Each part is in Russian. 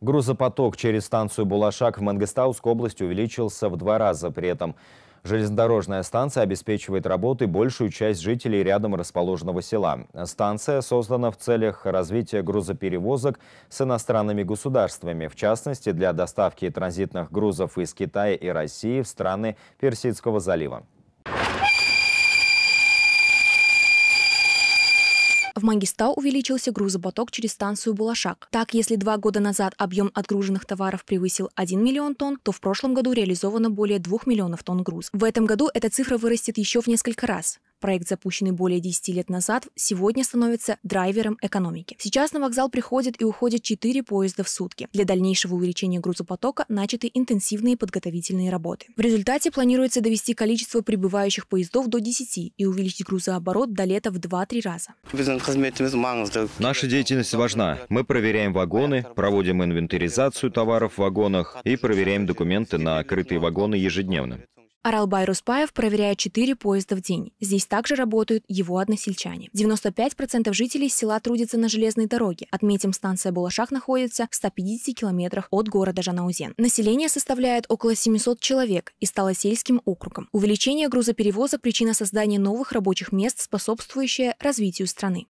Грузопоток через станцию Булашак в Мангостауской области увеличился в два раза. При этом железнодорожная станция обеспечивает работы большую часть жителей рядом расположенного села. Станция создана в целях развития грузоперевозок с иностранными государствами, в частности для доставки транзитных грузов из Китая и России в страны Персидского залива. В Мангистау увеличился грузопоток через станцию Булашак. Так, если два года назад объем отгруженных товаров превысил 1 миллион тонн, то в прошлом году реализовано более 2 миллионов тонн груз. В этом году эта цифра вырастет еще в несколько раз проект, запущенный более 10 лет назад, сегодня становится драйвером экономики. Сейчас на вокзал приходят и уходят 4 поезда в сутки. Для дальнейшего увеличения грузопотока начаты интенсивные подготовительные работы. В результате планируется довести количество прибывающих поездов до 10 и увеличить грузооборот до лета в 2-3 раза. Наша деятельность важна. Мы проверяем вагоны, проводим инвентаризацию товаров в вагонах и проверяем документы на открытые вагоны ежедневно. Аралбай Руспаев проверяет 4 поезда в день. Здесь также работают его односельчане. 95% жителей села трудятся на железной дороге. Отметим, станция Булашах находится в 150 километрах от города Жанаузен. Население составляет около 700 человек и стало сельским округом. Увеличение грузоперевоза – причина создания новых рабочих мест, способствующая развитию страны.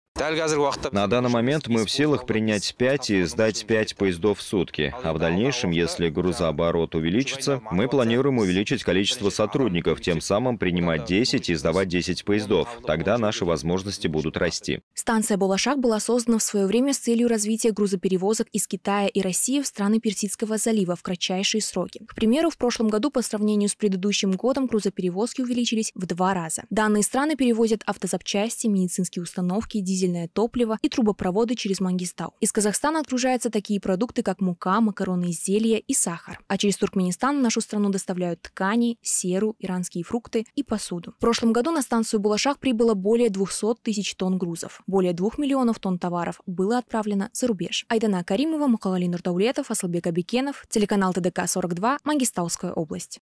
На данный момент мы в силах принять 5 и сдать 5 поездов в сутки, а в дальнейшем, если грузооборот увеличится, мы планируем увеличить количество сотрудников, тем самым принимать 10 и сдавать 10 поездов. Тогда наши возможности будут расти. Станция Балашак была создана в свое время с целью развития грузоперевозок из Китая и России в страны Персидского залива в кратчайшие сроки. К примеру, в прошлом году по сравнению с предыдущим годом грузоперевозки увеличились в два раза. Данные страны перевозят автозапчасти, медицинские установки, дизель дизельное топливо и трубопроводы через Мангистау. Из Казахстана отгружаются такие продукты, как мука, макароны, зелья и сахар. А через Туркменистан в нашу страну доставляют ткани, серу, иранские фрукты и посуду. В прошлом году на станцию Булашах прибыло более 200 тысяч тонн грузов. Более 2 миллионов тонн товаров было отправлено за рубеж. Айдана Каримова, Мухалали Нурдаулетов, Асалбек Абикенов, телеканал ТДК-42, Мангистауская область.